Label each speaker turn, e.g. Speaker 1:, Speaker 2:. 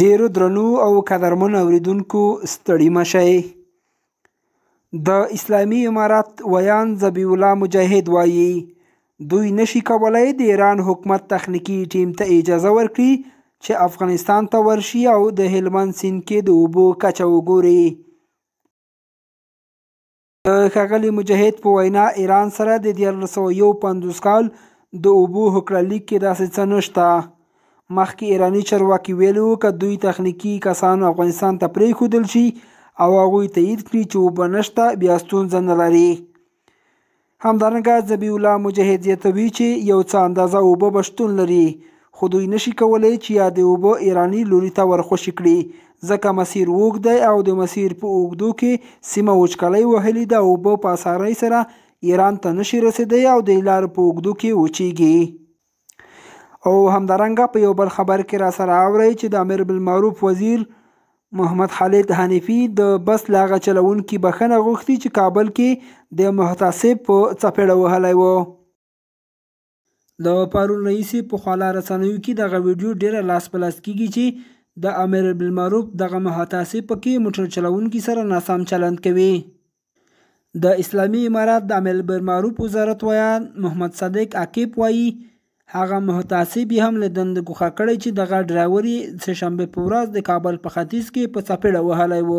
Speaker 1: ډیرو درنو او قدرمن اوریدونکو ستړي مشئ د اسلامی امارات ویان ذبی الله مجاهد وایي دوی نشي کولای د ایران حکومت تخنیکی ټیم ته اجازه ورکړي چې افغانستان ته ورشي او د هلمند سیند کې د اوبو کچه وګوري د ښاغلي مجاهد په وینا ایران سره د دیارلس سوه یو پنځوس کال د اوبو هوکړه لیک کې داسې څه نشته مخکې ایرانی چارواکي ویلي وو که دوی تخنیکي کسانو افغانستان ته پرېښودل شي او هغوی تایید کړي چې اوبه نشته بیا ستونزه نه لري همدارنګه ذبیح الله مجاهد زیاتوي چې یو څه اندازه اوبه به شتون لري خو دوی نشي کولی چې یادې اوبه ایرانی لوري ته ورخوشي کړي ځکه مسیر وږد دی او د مسیر په اوږدو کې سیمه وچکالۍ وهلې ده اوبه په اسارۍ سره ایران ته نشي رسېدی او د لارې په اوږدو کې وچیږي او همدارنګه په یو بل خبر کې را سره اوري چې د امیر بالمعروف وزیر محمد خالد حنیفی د بس لاغه چلون کې بخنه غوښتي چې کابل کې د محتسب په چپېړه وهلی و د پارون رئیس په خواله رسنیو کې دغه ویډیو ډیره لاس په لاس کیږي چې د امیر بالمعروف دغه محتسب پکې موټر چلونکي سره ناسام چلند کوي د اسلامی امارات د امیر بالمعروف وزارت ویان محمد صدیق عقیب وایي هغه محتاسب هم له دند ګوښه کړی چې دغه ډرایور یې سهشنبه په ورځ د کابل په ختیځ کې په څپېړه وهلی و